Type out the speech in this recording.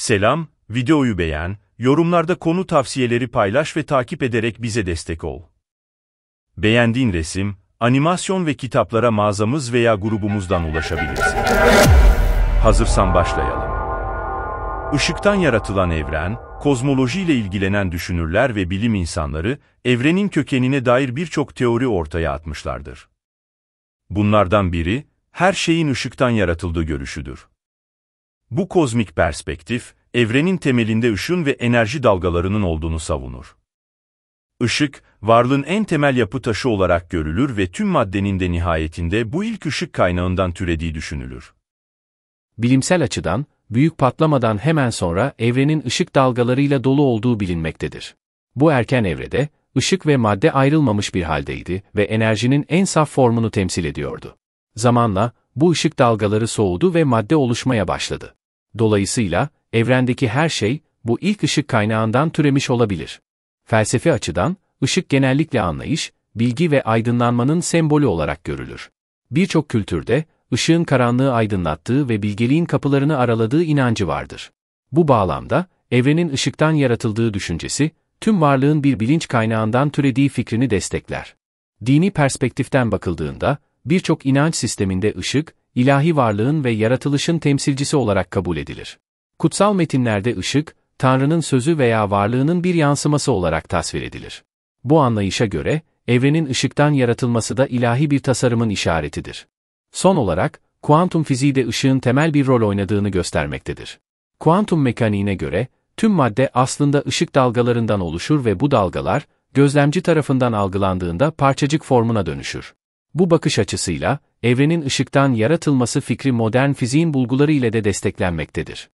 Selam, videoyu beğen, yorumlarda konu tavsiyeleri paylaş ve takip ederek bize destek ol. Beğendiğin resim, animasyon ve kitaplara mağazamız veya grubumuzdan ulaşabilirsin. Hazırsan başlayalım. Işıktan yaratılan evren, kozmolojiyle ilgilenen düşünürler ve bilim insanları, evrenin kökenine dair birçok teori ortaya atmışlardır. Bunlardan biri, her şeyin ışıktan yaratıldığı görüşüdür. Bu kozmik perspektif, evrenin temelinde ışın ve enerji dalgalarının olduğunu savunur. Işık, varlığın en temel yapı taşı olarak görülür ve tüm maddenin de nihayetinde bu ilk ışık kaynağından türediği düşünülür. Bilimsel açıdan, büyük patlamadan hemen sonra evrenin ışık dalgalarıyla dolu olduğu bilinmektedir. Bu erken evrede, ışık ve madde ayrılmamış bir haldeydi ve enerjinin en saf formunu temsil ediyordu. Zamanla, bu ışık dalgaları soğudu ve madde oluşmaya başladı. Dolayısıyla, evrendeki her şey, bu ilk ışık kaynağından türemiş olabilir. Felsefi açıdan, ışık genellikle anlayış, bilgi ve aydınlanmanın sembolü olarak görülür. Birçok kültürde, ışığın karanlığı aydınlattığı ve bilgeliğin kapılarını araladığı inancı vardır. Bu bağlamda, evrenin ışıktan yaratıldığı düşüncesi, tüm varlığın bir bilinç kaynağından türediği fikrini destekler. Dini perspektiften bakıldığında, birçok inanç sisteminde ışık, ilahi varlığın ve yaratılışın temsilcisi olarak kabul edilir. Kutsal metinlerde ışık, Tanrı'nın sözü veya varlığının bir yansıması olarak tasvir edilir. Bu anlayışa göre, evrenin ışıktan yaratılması da ilahi bir tasarımın işaretidir. Son olarak, kuantum fiziği de ışığın temel bir rol oynadığını göstermektedir. Kuantum mekaniğine göre, tüm madde aslında ışık dalgalarından oluşur ve bu dalgalar, gözlemci tarafından algılandığında parçacık formuna dönüşür. Bu bakış açısıyla, evrenin ışıktan yaratılması fikri modern fiziğin bulguları ile de desteklenmektedir.